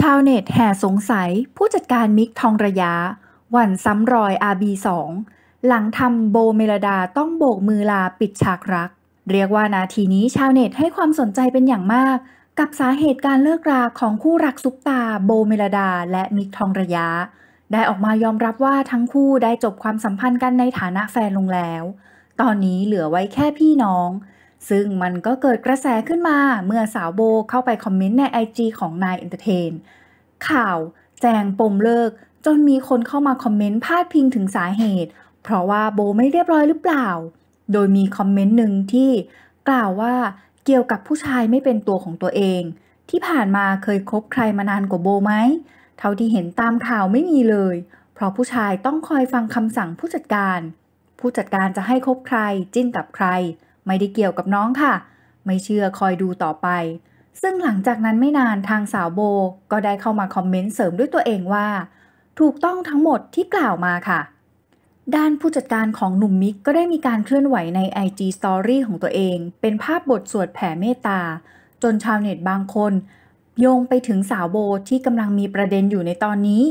ชาวเน็ตแห่สงสัยผู้จัดการมิกทองระยะหวั่นซ้ำรอยอาบีสองหลังทำโบเมลดาต้องโบกมือลาปิดฉากรัก เรียกว่านาทีนี้ชาวเน็ตให้ความสนใจเป็นอย่างมากกับสาเหตุการเลิกราของคู่รักซุปตาโบเมลดาและมิกทองระยะ ได้ออกมายอมรับว่าทั้งคู่ได้จบความสัมพันธ์กันในฐานะแฟนลงแล้ว ตอนนี้เหลือไว้แค่พี่น้องซึ่งมันก็เกิดกระแสขึ้นมาเมื่อสาวโบเข้าไปคอมเมนต์ ใน IG ของนายเอนเตอร์เทนข่าวแจงปมเลิก จนมีคนเข้ามาคอมเมนต์ พาดพิงถึงสาเหตุ เพราะว่าโบไม่เรียบร้อยหรือเปล่า โดยมีคอมเมนต์หนึ่งที่กล่าวว่าเกี่ยวกับผู้ชายไม่เป็นตัวของตัวเอง ที่ผ่านมาเคยคบใครมานานกว่าโบไหมเท่าที่เห็นตามข่าวไม่มีเลย เพราะผู้ชายต้องคอยฟังคำสั่งผู้จัดการ ผู้จัดการจะให้คบใครจิ้นกับใครไม่ได้เกี่ยวกับน้องค่ะ ไม่เชื่อคอยดูต่อไป ซึ่งหลังจากนั้นไม่นานทางสาวโบก็ได้เข้ามาคอมเมนต์เสริมด้วยตัวเองว่า ถูกต้องทั้งหมดที่กล่าวมาค่ะ ด้านผู้จัดการของหนุ่มมิกก็ได้มีการเคลื่อนไหวใน IG Story ของตัวเอง เป็นภาพบทสวดแผ่เมตตา จนชาวเน็ตบางคน โยงไปถึงสาวโบที่กำลังมีประเด็นอยู่ในตอนนี้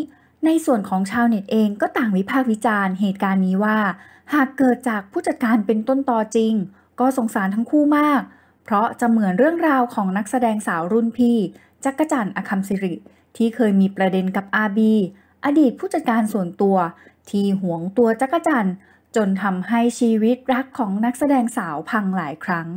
ในส่วนของชาวเน็ตเองก็ต่างวิพากษ์วิจารณ์เหตุการณ์นี้ว่า หากเกิดจากผู้จัดการเป็นต้นตอจริงก็สงสารทั้งคู่มาก เพราะจะเหมือนเรื่องราวของนักแสดงสาวรุ่นพี่ จักรจันอคัมสิริ ที่เคยมีประเด็นกับอาบีอดีตผู้จัดการส่วนตัว ที่หวงตัวจักรจันจนทำให้ชีวิตรักของนักแสดงสาวพังหลายครั้ง